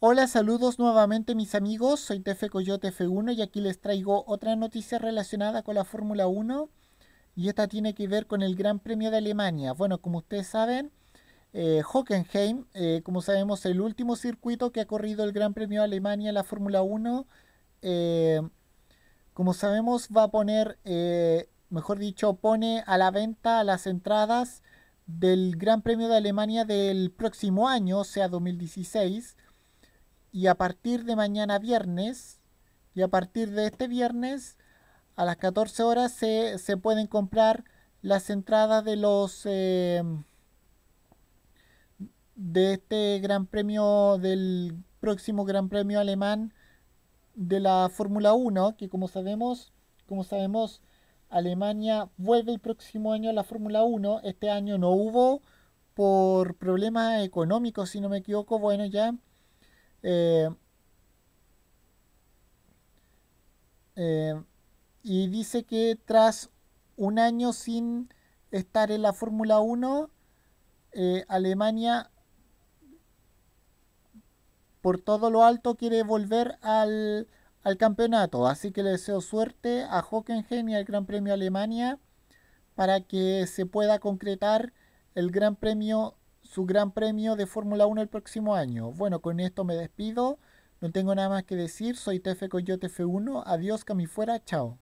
Hola, saludos nuevamente mis amigos, soy Tefe Coyote F1 y aquí les traigo otra noticia relacionada con la Fórmula 1 y esta tiene que ver con el Gran Premio de Alemania. Bueno, como ustedes saben, eh, Hockenheim, eh, como sabemos, el último circuito que ha corrido el Gran Premio de Alemania en la Fórmula 1, eh, como sabemos, va a poner, mejor dicho, pone a la venta las entradas del Gran Premio de Alemania del próximo año, o sea, 2016 y a partir de mañana viernes, y a partir de este viernes, a las 14 horas se, pueden comprar las entradas de los... Eh, de este gran premio, del próximo gran premio alemán de la Fórmula 1, que como sabemos, como sabemos, Alemania vuelve el próximo año a la Fórmula 1. Este año no hubo por problemas económicos, si no me equivoco, bueno, ya eh, eh, y dice que tras un año sin estar en la Fórmula 1, eh, Alemania por todo lo alto quiere volver al, al campeonato. Así que le deseo suerte a Hockenheim y al Gran Premio Alemania para que se pueda concretar el Gran Premio su gran premio de Fórmula 1 el próximo año. Bueno, con esto me despido. No tengo nada más que decir. Soy Tefe Coyote F1. Adiós, que fuera. Chao.